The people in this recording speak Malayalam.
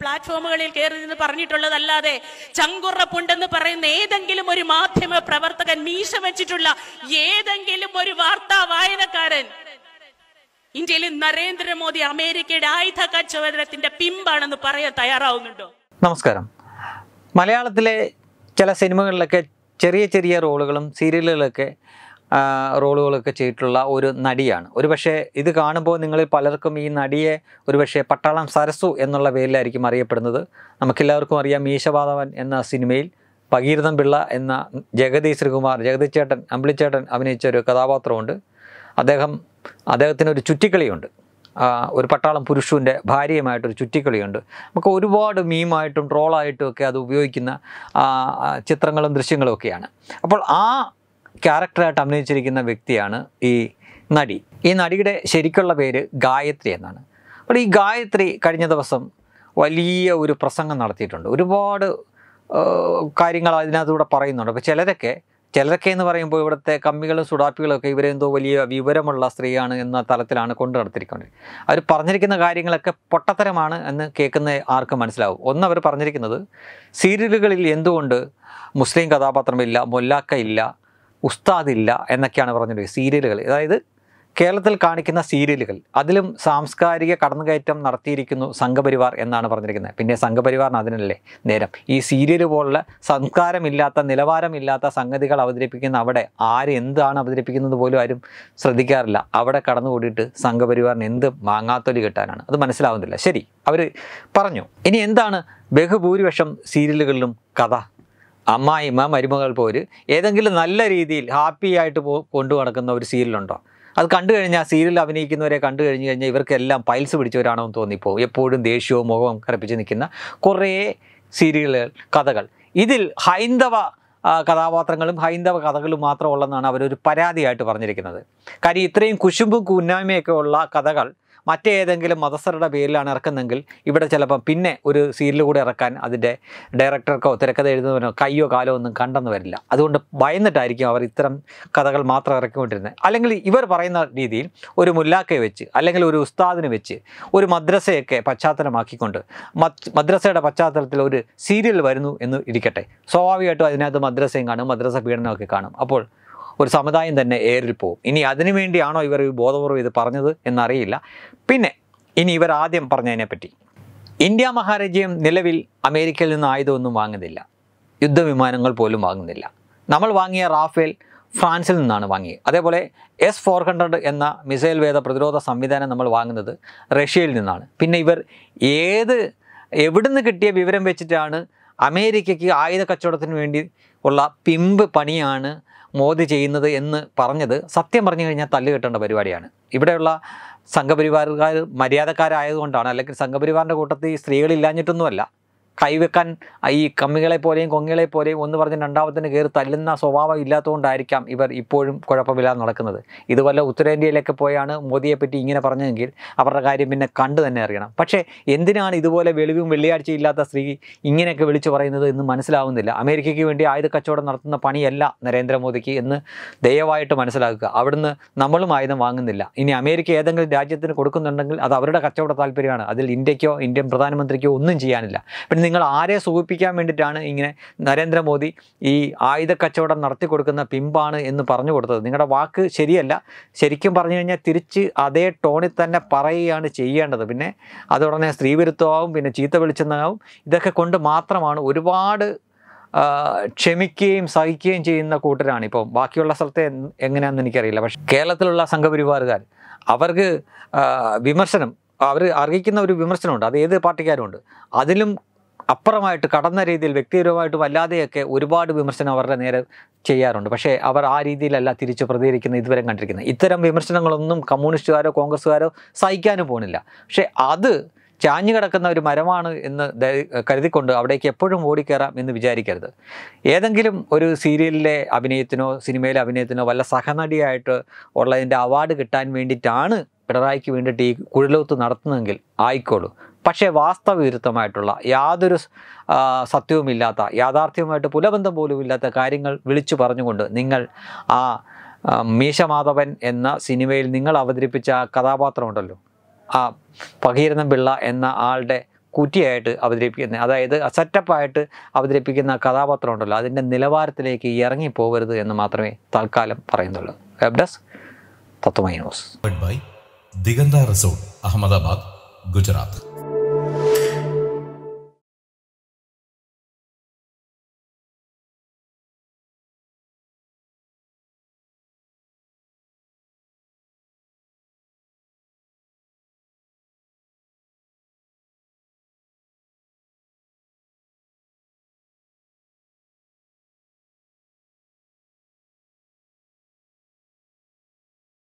പ്ലാറ്റ്ഫോമുകളിൽ കയറി നിന്ന് പറഞ്ഞിട്ടുള്ളതല്ലാതെ ചങ്കുറപ്പുണ്ടെന്ന് പറയുന്ന ഏതെങ്കിലും ഒരു മാധ്യമ പ്രവർത്തകൻ മീശ വെച്ചിട്ടുള്ള ഏതെങ്കിലും ഒരു വാർത്താ വായനക്കാരൻ ഇന്ത്യയിൽ നരേന്ദ്രമോദി അമേരിക്കയുടെ ആയുധ കച്ചവടത്തിന്റെ പിമ്പാണെന്ന് പറയാൻ തയ്യാറാവുന്നുണ്ടോ നമസ്കാരം മലയാളത്തിലെ ചില സിനിമകളിലൊക്കെ ചെറിയ ചെറിയ റോളുകളും സീരിയലുകളൊക്കെ റോളുകളൊക്കെ ചെയ്തിട്ടുള്ള ഒരു നടിയാണ് ഒരുപക്ഷെ ഇത് കാണുമ്പോൾ നിങ്ങളിൽ പലർക്കും ഈ നടിയെ ഒരുപക്ഷെ പട്ടാളം സരസു എന്നുള്ള പേരിലായിരിക്കും അറിയപ്പെടുന്നത് നമുക്കെല്ലാവർക്കും അറിയാം മീശവാധവൻ എന്ന സിനിമയിൽ ഭഗീരഥൻ പിള്ള എന്ന ജഗതി ശ്രീകുമാർ ജഗതി ചേട്ടൻ അമ്പിളിച്ചേട്ടൻ അഭിനയിച്ച ഒരു കഥാപാത്രമുണ്ട് അദ്ദേഹം അദ്ദേഹത്തിന് ഒരു ചുറ്റിക്കളിയുണ്ട് ഒരു പട്ടാളം പുരുഷൻ്റെ ഭാര്യയുമായിട്ടൊരു ചുറ്റിക്കളിയുണ്ട് നമുക്ക് ഒരുപാട് മീമായിട്ടും ട്രോളായിട്ടും ഒക്കെ അത് ഉപയോഗിക്കുന്ന ചിത്രങ്ങളും ദൃശ്യങ്ങളും ഒക്കെയാണ് അപ്പോൾ ആ ക്യാരക്ടറായിട്ട് അഭിനയിച്ചിരിക്കുന്ന വ്യക്തിയാണ് ഈ നടി ഈ നടിയുടെ ശരിക്കുള്ള പേര് ഗായത്രി എന്നാണ് അപ്പോൾ ഈ ഗായത്രി കഴിഞ്ഞ ദിവസം വലിയ ഒരു പ്രസംഗം നടത്തിയിട്ടുണ്ട് ഒരുപാട് കാര്യങ്ങൾ അതിനകത്തൂടെ പറയുന്നുണ്ട് അപ്പോൾ ചിലരൊക്കെ ചിലരൊക്കെ എന്ന് പറയുമ്പോൾ ഇവിടുത്തെ കമ്മികളും സുഡാപ്പികളും ഒക്കെ ഇവരെന്തോ വലിയ വിവരമുള്ള സ്ത്രീയാണ് എന്ന തലത്തിലാണ് കൊണ്ടു നടത്തിയിരിക്കുന്നത് അവർ പറഞ്ഞിരിക്കുന്ന കാര്യങ്ങളൊക്കെ പൊട്ടത്തരമാണ് എന്ന് കേൾക്കുന്ന ആർക്കും മനസ്സിലാവും ഒന്ന് അവർ പറഞ്ഞിരിക്കുന്നത് സീരിയലുകളിൽ എന്തുകൊണ്ട് മുസ്ലിം കഥാപാത്രമില്ല മൊല്ലാക്ക ഇല്ല ഉസ്താദില്ല എന്നൊക്കെയാണ് പറഞ്ഞത് സീരിയലുകൾ അതായത് കേരളത്തിൽ കാണിക്കുന്ന സീരിയലുകൾ അതിലും സാംസ്കാരിക കടന്നുകയറ്റം നടത്തിയിരിക്കുന്നു സംഘപരിവാർ എന്നാണ് പറഞ്ഞിരിക്കുന്നത് പിന്നെ സംഘപരിവാറിന് അതിനല്ലേ നേരം ഈ സീരിയൽ പോലുള്ള സംസ്കാരമില്ലാത്ത നിലവാരമില്ലാത്ത സംഗതികൾ അവതരിപ്പിക്കുന്ന അവിടെ ആര് എന്താണ് അവതരിപ്പിക്കുന്നത് പോലും ആരും ശ്രദ്ധിക്കാറില്ല അവിടെ കടന്നു കൂടിയിട്ട് സംഘപരിവാറിന് എന്ത് മാങ്ങാത്തൊലി കിട്ടാനാണ് അത് മനസ്സിലാവുന്നില്ല ശരി അവർ പറഞ്ഞു ഇനി എന്താണ് ബഹുഭൂരിപക്ഷം സീരിയലുകളിലും കഥ അമ്മായിമ്മ മരുമകൾ പോര് ഏതെങ്കിലും നല്ല രീതിയിൽ ഹാപ്പി ആയിട്ട് പോ കൊണ്ടു നടക്കുന്ന ഒരു സീരിയലുണ്ടോ അത് കണ്ടു കഴിഞ്ഞാൽ സീരിയൽ അഭിനയിക്കുന്നവരെ കണ്ടു കഴിഞ്ഞു കഴിഞ്ഞാൽ ഇവർക്കെല്ലാം പൈൽസ് പിടിച്ചവരാണോ എന്ന് തോന്നിപ്പോൾ എപ്പോഴും ദേഷ്യവും മുഖവും കറപ്പിച്ച് നിൽക്കുന്ന കുറേ സീരിയലുകൾ കഥകൾ ഇതിൽ ഹൈന്ദവ കഥാപാത്രങ്ങളും ഹൈന്ദവ കഥകളും മാത്രമുള്ളതെന്നാണ് അവരൊരു പരാതിയായിട്ട് പറഞ്ഞിരിക്കുന്നത് കാര്യം ഇത്രയും കുശുമ്പും കുന്നായ്മയൊക്കെ ഉള്ള കഥകൾ മറ്റേതെങ്കിലും മതസ്ഥരുടെ പേരിലാണ് ഇറക്കുന്നതെങ്കിൽ ഇവിടെ ചിലപ്പം പിന്നെ ഒരു സീരിയൽ കൂടെ ഇറക്കാൻ അതിൻ്റെ ഡയറക്ടർക്കോ തിരക്കഥ എഴുതുന്നവനോ കയ്യോ കാലോ ഒന്നും കണ്ടെന്ന് വരില്ല അതുകൊണ്ട് ഭയന്നിട്ടായിരിക്കും അവർ ഇത്തരം കഥകൾ മാത്രം ഇറക്കിക്കൊണ്ടിരുന്നത് അല്ലെങ്കിൽ ഇവർ പറയുന്ന രീതിയിൽ ഒരു മുല്ലാക്കയെ വെച്ച് അല്ലെങ്കിൽ ഒരു ഉസ്താദിനെ വെച്ച് ഒരു മദ്രസയൊക്കെ പശ്ചാത്തലമാക്കിക്കൊണ്ട് മദ്രസയുടെ പശ്ചാത്തലത്തിൽ ഒരു സീരിയൽ വരുന്നു എന്ന് ഇരിക്കട്ടെ സ്വാഭാവികമായിട്ടും അതിനകത്ത് മദ്രസയും കാണും മദ്രസ പീഡനമൊക്കെ കാണും അപ്പോൾ ഒരു സമുദായം തന്നെ ഏറിപ്പോവും ഇനി അതിനു വേണ്ടിയാണോ ഇവർ ബോധപൂർവ്വം ഇത് പറഞ്ഞത് എന്നറിയില്ല പിന്നെ ഇനി ഇവർ ആദ്യം പറഞ്ഞതിനെപ്പറ്റി ഇന്ത്യ മഹാരാജ്യം നിലവിൽ അമേരിക്കയിൽ നിന്ന് ആയുധമൊന്നും വാങ്ങുന്നില്ല യുദ്ധവിമാനങ്ങൾ പോലും വാങ്ങുന്നില്ല നമ്മൾ വാങ്ങിയ റാഫേൽ ഫ്രാൻസിൽ നിന്നാണ് വാങ്ങിയത് അതേപോലെ എസ് ഫോർ ഹൺഡ്രഡ് എന്ന മിസൈൽ വേദ പ്രതിരോധ സംവിധാനം നമ്മൾ വാങ്ങുന്നത് റഷ്യയിൽ നിന്നാണ് പിന്നെ ഇവർ ഏത് എവിടുന്ന് കിട്ടിയ വിവരം വെച്ചിട്ടാണ് അമേരിക്കയ്ക്ക് ആയുധ കച്ചവടത്തിന് വേണ്ടി ഉള്ള പിമ്പ് പണിയാണ് മോദി ചെയ്യുന്നത് എന്ന് പറഞ്ഞത് സത്യം പറഞ്ഞു കഴിഞ്ഞാൽ തല്ലുകെട്ടേണ്ട പരിപാടിയാണ് ഇവിടെയുള്ള സംഘപരിവാരക്കാർ മര്യാദക്കാരായതുകൊണ്ടാണ് അല്ലെങ്കിൽ സംഘപരിവാറിൻ്റെ കൂട്ടത്തിൽ സ്ത്രീകളില്ലാഞ്ഞിട്ടൊന്നുമല്ല കൈവെക്കാൻ ഈ കമ്മികളെ പോലെയും കൊങ്ങികളെ പോലെയും ഒന്ന് പറഞ്ഞ് രണ്ടാമത്തിന് കയറി തല്ലുന്ന സ്വഭാവം ഇല്ലാത്തതുകൊണ്ടായിരിക്കാം ഇവർ ഇപ്പോഴും കുഴപ്പമില്ലാതെ നടക്കുന്നത് ഇതുപോലെ ഉത്തരേന്ത്യയിലൊക്കെ പോയാണ് പറ്റി ഇങ്ങനെ പറഞ്ഞതെങ്കിൽ അവരുടെ കാര്യം പിന്നെ കണ്ടു തന്നെ അറിയണം പക്ഷേ എന്തിനാണ് ഇതുപോലെ വെളിവും വെള്ളിയാഴ്ചയില്ലാത്ത ഇല്ലാത്ത സ്ത്രീ ഇങ്ങനെയൊക്കെ വിളിച്ചു പറയുന്നത് എന്ന് മനസ്സിലാവുന്നില്ല അമേരിക്കയ്ക്ക് വേണ്ടി ആയുധ കച്ചവടം നടത്തുന്ന പണിയല്ല നരേന്ദ്രമോദിക്ക് എന്ന് ദയവായിട്ട് മനസ്സിലാക്കുക അവിടുന്ന് നമ്മളും ആയുധം വാങ്ങുന്നില്ല ഇനി അമേരിക്ക ഏതെങ്കിലും രാജ്യത്തിന് കൊടുക്കുന്നുണ്ടെങ്കിൽ അത് അവരുടെ കച്ചവട താല്പര്യമാണ് അതിൽ ഇന്ത്യക്കോ ഇന്ത്യൻ പ്രധാനമന്ത്രിക്കോ ഒന്നും ചെയ്യാനില്ല പിന്നെ നിങ്ങൾ ആരെ സൂചിപ്പിക്കാൻ വേണ്ടിയിട്ടാണ് ഇങ്ങനെ നരേന്ദ്രമോദി ഈ ആയുധ കച്ചവടം നടത്തി കൊടുക്കുന്ന പിമ്പാണ് എന്ന് പറഞ്ഞു കൊടുത്തത് നിങ്ങളുടെ വാക്ക് ശരിയല്ല ശരിക്കും പറഞ്ഞു കഴിഞ്ഞാൽ തിരിച്ച് അതേ ടോണിൽ തന്നെ പറയുകയാണ് ചെയ്യേണ്ടത് പിന്നെ അതുടനെ സ്ത്രീവിരുദ്ധമാവും പിന്നെ ചീത്ത വെളിച്ചെന്നാവും ഇതൊക്കെ കൊണ്ട് മാത്രമാണ് ഒരുപാട് ക്ഷമിക്കുകയും സഹിക്കുകയും ചെയ്യുന്ന കൂട്ടരാണ് ഇപ്പോൾ ബാക്കിയുള്ള സ്ഥലത്തെ എങ്ങനെയാണെന്ന് എനിക്കറിയില്ല പക്ഷേ കേരളത്തിലുള്ള സംഘപരിവാറുകാർ അവർക്ക് വിമർശനം അവർ അർഹിക്കുന്ന ഒരു വിമർശനമുണ്ട് അത് ഏത് പാർട്ടിക്കാരുമുണ്ട് അതിലും അപ്പുറമായിട്ട് കടന്ന രീതിയിൽ വ്യക്തിപരമായിട്ട് വല്ലാതെയൊക്കെ ഒരുപാട് വിമർശനം അവരുടെ നേരെ ചെയ്യാറുണ്ട് പക്ഷേ അവർ ആ രീതിയിലല്ല തിരിച്ചു പ്രതികരിക്കുന്നത് ഇതുവരെ കണ്ടിരിക്കുന്നത് ഇത്തരം വിമർശനങ്ങളൊന്നും കമ്മ്യൂണിസ്റ്റുകാരോ കോൺഗ്രസ്സുകാരോ സഹിക്കാനും പോണില്ല പക്ഷേ അത് ചാഞ്ഞു കിടക്കുന്ന ഒരു മരമാണ് എന്ന് കരുതിക്കൊണ്ട് അവിടേക്ക് എപ്പോഴും ഓടിക്കേറാം എന്ന് വിചാരിക്കരുത് ഏതെങ്കിലും ഒരു സീരിയലിലെ അഭിനയത്തിനോ സിനിമയിലെ അഭിനയത്തിനോ വല്ല സഹനടിയായിട്ട് ഉള്ളതിൻ്റെ അവാർഡ് കിട്ടാൻ വേണ്ടിയിട്ടാണ് പിണറായിക്ക് വേണ്ടിയിട്ട് ഈ കുഴലൂത്ത് നടത്തുന്നതെങ്കിൽ ആയിക്കോളൂ പക്ഷേ വാസ്തവവിരുദ്ധമായിട്ടുള്ള യാതൊരു സത്യവുമില്ലാത്ത യാഥാർത്ഥ്യവുമായിട്ട് പുലബന്ധം പോലും ഇല്ലാത്ത കാര്യങ്ങൾ വിളിച്ചു പറഞ്ഞുകൊണ്ട് നിങ്ങൾ ആ മീശമാധവൻ എന്ന സിനിമയിൽ നിങ്ങൾ അവതരിപ്പിച്ച ആ കഥാപാത്രമുണ്ടല്ലോ ആ പകീരനം പിള്ള എന്ന ആളുടെ കുറ്റിയായിട്ട് അവതരിപ്പിക്കുന്നത് അതായത് സെറ്റപ്പായിട്ട് അവതരിപ്പിക്കുന്ന കഥാപാത്രം ഉണ്ടല്ലോ അതിൻ്റെ നിലവാരത്തിലേക്ക് ഇറങ്ങിപ്പോകരുത് എന്ന് മാത്രമേ തൽക്കാലം പറയുന്നുള്ളൂ web desk Tatwamayi news Diganta resort Ahmedabad Gujarat